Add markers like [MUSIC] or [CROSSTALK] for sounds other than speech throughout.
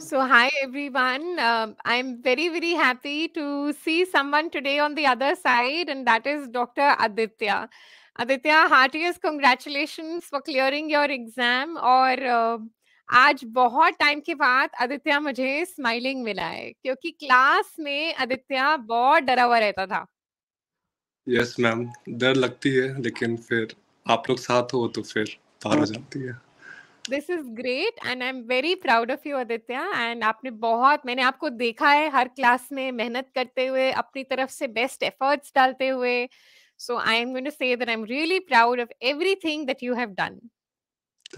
So, hi everyone. uh, I'm very, very happy to see someone today on the other side, and that is Dr. Aditya. Aditya, heartiest congratulations for clearing your exam. or uh, आज बहुत time के बाद आदित्य मुझे smiling मिला है क्योंकि class में आदित्य बहुत डरा हुआ रहता था यस yes, मैम डर लगती है लेकिन फिर आप लोग साथ हो तो फिर पार हो जाती है this is great and I am very proud of you Aditya and आपने बहुत मैंने आपको देखा है हर क्लास में मेहनत करते हुए अपनी तरफ से बेस्ट एफर्ट्स डालते हुए so I am going to say that I am really proud of everything that you have done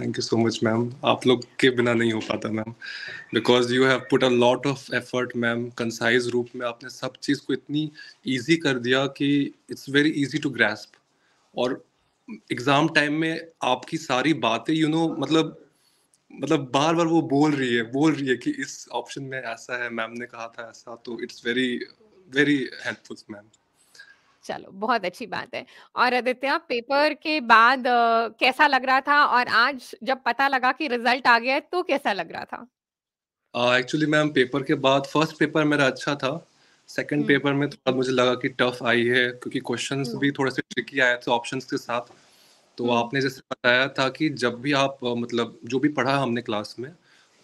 thank you so much ma'am आप लोग के बिना नहीं हो पाता ma'am because you have put a lot of effort ma'am concise रूप में आपने सब चीज़ को इतनी ईजी कर दिया कि it's very easy to grasp और एग्जाम टाइम में आपकी सारी बातें यू नो मतलब मतलब बार बार वो बोल रही है बोल रही है कि इस ऑप्शन में ऐसा है मैम ने कहा था ऐसा तो it's very very helpful ma'am चलो बहुत अच्छी बात है और आदित्य पेपर के बाद आ, कैसा लग रहा था और आज जब पता लगा कि रिजल्ट आ गया तो कैसा लग रहा था एक्चुअली uh, मैम पेपर के बाद फर्स्ट पेपर मेरा अच्छा था सेकंड पेपर हम्म। में थोड़ा तो मुझे लगा कि टफ आई है क्योंकि क्वेश्चंस हम्म। भी थोड़े से ट्रिकी आए थे ऑप्शंस के साथ तो हम्म। आपने जैसे बताया था कि जब भी आप मतलब जो भी पढ़ा हमने क्लास में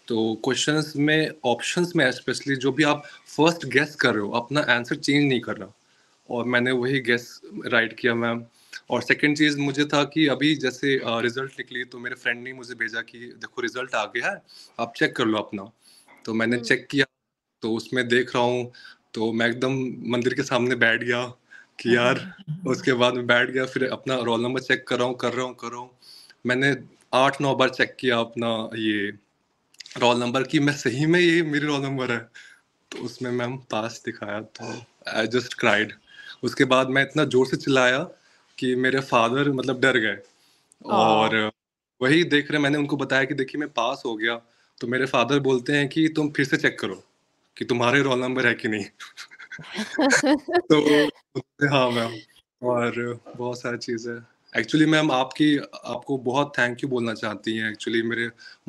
तो क्वेश्चंस में ऑप्शंस में स्पेशली जो भी आप फर्स्ट गेस कर रहे हो अपना आंसर चेंज नहीं कर रहा और मैंने वही गेस राइट किया मैम और सेकंड चीज़ मुझे था कि अभी जैसे रिजल्ट निकली तो मेरे फ्रेंड ने मुझे भेजा कि देखो रिजल्ट आ गया है आप चेक कर लो अपना तो मैंने चेक किया तो उसमें देख रहा हूँ तो मैं एकदम मंदिर के सामने बैठ गया कि यार [LAUGHS] उसके बाद में बैठ गया फिर अपना रोल नंबर चेक कर रहा हूँ कर रहा हूँ कर रहा हूँ मैंने आठ नौ बार चेक किया अपना ये रोल नंबर कि मैं सही में ये मेरी रोल नंबर है तो उसमें मैम पास दिखाया तो आई जस्ट क्राइड उसके बाद मैं इतना जोर से चिल्लाया कि मेरे फादर मतलब डर गए और हाँ। वही देख रहे मैंने उनको बताया कि देखिए मैं पास हो गया तो मेरे फादर बोलते हैं कि तुम फिर से चेक करो कि तुम्हारे रोल नंबर है कि नहीं [LAUGHS] तो हाँ मैम और बहुत सारी चीज़ें एक्चुअली मैम आपकी आपको बहुत थैंक यू बोलना चाहती हैं एक्चुअली मेरे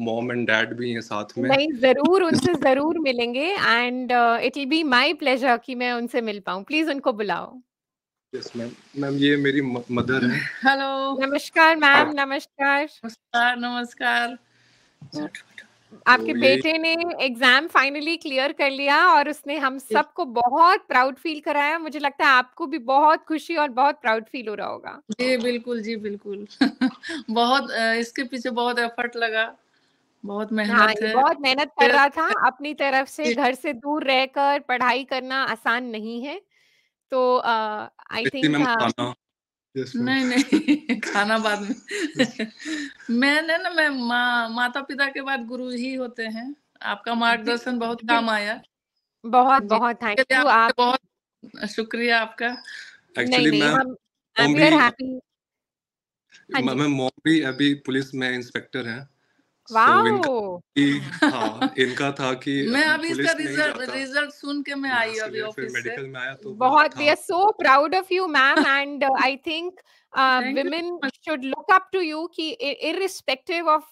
मॉम एंड डैड भी हैं साथ में नहीं जरूर उनसे जरूर मिलेंगे and it will be my pleasure कि मैं उनसे मिल पाऊं प्लीज उनको बुलाओ यस मैम मैम ये मेरी मदर है हेलो नमस्कार मैम नमस्कार नमस्कार नमस्कार आपके बेटे ने एग्जाम फाइनली क्लियर कर लिया और उसने हम सबको बहुत प्राउड फील कराया मुझे लगता है आपको भी बहुत खुशी और बहुत प्राउड फील हो रहा होगा जी बिल्कुल जी बिल्कुल [LAUGHS] बहुत इसके पीछे बहुत एफर्ट लगा बहुत हाँ, मेहनत हाँ, बहुत मेहनत कर रहा था [LAUGHS] अपनी तरफ से घर से दूर रहकर पढ़ाई करना आसान नहीं है तो आई थिंक नहीं नहीं [LAUGHS] खाना बाद में [LAUGHS] मैंने ना मैं मा, माता पिता के बाद गुरु ही होते हैं आपका मार्गदर्शन बहुत काम आया बहुत बहुत थैंक यू आप बहुत शुक्रिया आपका एक्चुअली हाँ मैम मैं मॉम भी अभी पुलिस में इंस्पेक्टर हैं वाओ so, इनका हाँ इनका था कि मैं अभी इसका रिजल्ट रिजल्ट सुन के मैं आई अभी ऑफिस मेडिकल में आया तो बहुत we are so proud of you ma'am and I think women should look up to you ki, irrespective of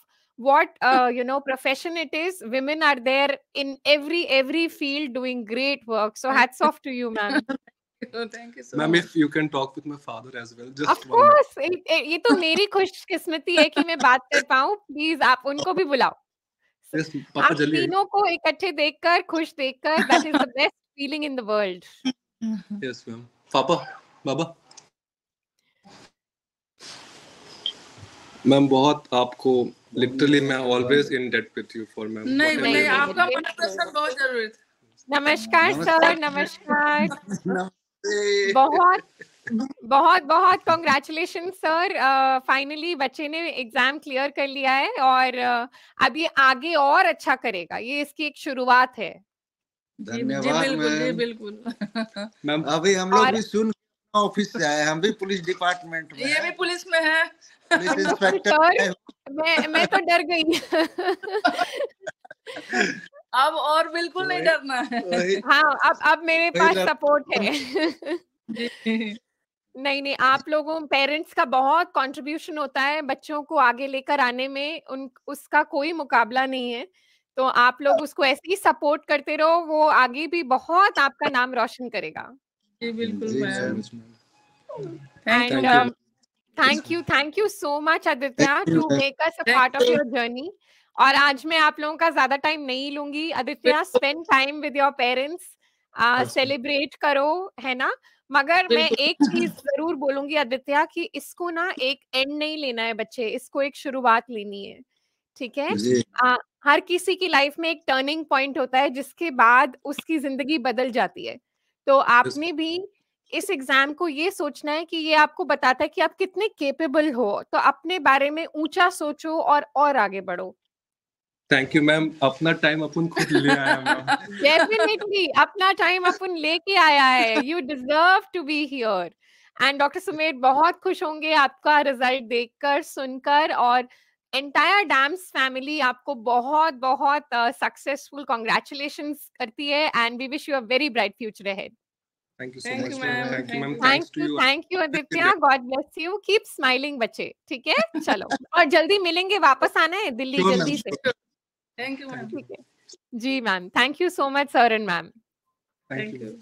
what uh, you know profession it is women are there in every every field doing great work so hats off to you ma'am [LAUGHS] ये तो मेरी खुशकिस्मती है कि मैं बात कर पाऊँ please आप उनको भी बुलाओ yes, आप तीनों को इकट्ठे देखकर खुश देखकर that is the best feeling in the world yes ma'am पापा बाबा मैम बहुत आपको लिटरली मैं always in debt with you for ma'am नहीं नहीं आपका मार्गदर्शन बहुत जरूरी था नमस्कार सर नमस्कार [LAUGHS] बहुत बहुत बहुत कॉन्ग्रेचुलेशन सर फाइनली बच्चे ने एग्जाम क्लियर कर लिया है और uh, अब आगे और अच्छा करेगा ये इसकी एक शुरुआत है धन्यवाद बिल्कुल मैम अभी हम लोग भी सुन ऑफिस से आए हम भी पुलिस डिपार्टमेंट में ये भी पुलिस में है पुलिस [LAUGHS] इंस्पेक्टर मैं मैं तो डर गई [LAUGHS] अब और बिल्कुल नहीं डरना है हाँ अब अब मेरे पास सपोर्ट है नहीं नहीं आप लोगों पेरेंट्स का बहुत कंट्रीब्यूशन होता है बच्चों को आगे लेकर आने में उन उसका कोई मुकाबला नहीं है तो आप लोग उसको हाँ। ऐसे ही सपोर्ट करते रहो वो आगे भी बहुत आपका नाम रोशन करेगा thank you thank you so much Aditya to make us a part of your journey और आज मैं आप लोगों का ज्यादा टाइम नहीं लूंगी Aditya spend time with your parents celebrate करो है ना मगर मैं एक चीज जरूर बोलूंगी आदित्य कि इसको ना एक एंड नहीं लेना है बच्चे इसको एक शुरुआत लेनी है ठीक है आ, हर किसी की लाइफ में एक टर्निंग पॉइंट होता है जिसके बाद उसकी जिंदगी बदल जाती है तो आपने भी इस एग्जाम को ये सोचना है कि ये आपको बताता है कि आप कितने केपेबल हो तो अपने बारे में ऊंचा सोचो और और आगे बढ़ो थैंक यू मैम अपना टाइम अपन खुद ले आया डेफिनेटली [LAUGHS] अपना टाइम अपन लेके आया है you deserve to be here and doctor Sumer बहुत खुश होंगे आपका रिजल्ट देखकर सुनकर और एंटायर डैम्स फैमिली आपको बहुत बहुत सक्सेसफुल uh, कॉन्ग्रेचुलेशन करती है and we wish you a very bright future ahead thank you thank you much. God bless you keep smiling बच्चे. ठीक है? चलो. और जल्दी मिलेंगे. वापस आना है दिल्ली जल्दी से. थैंक यू मैम जी ma'am thank you so much sir and ma'am thank you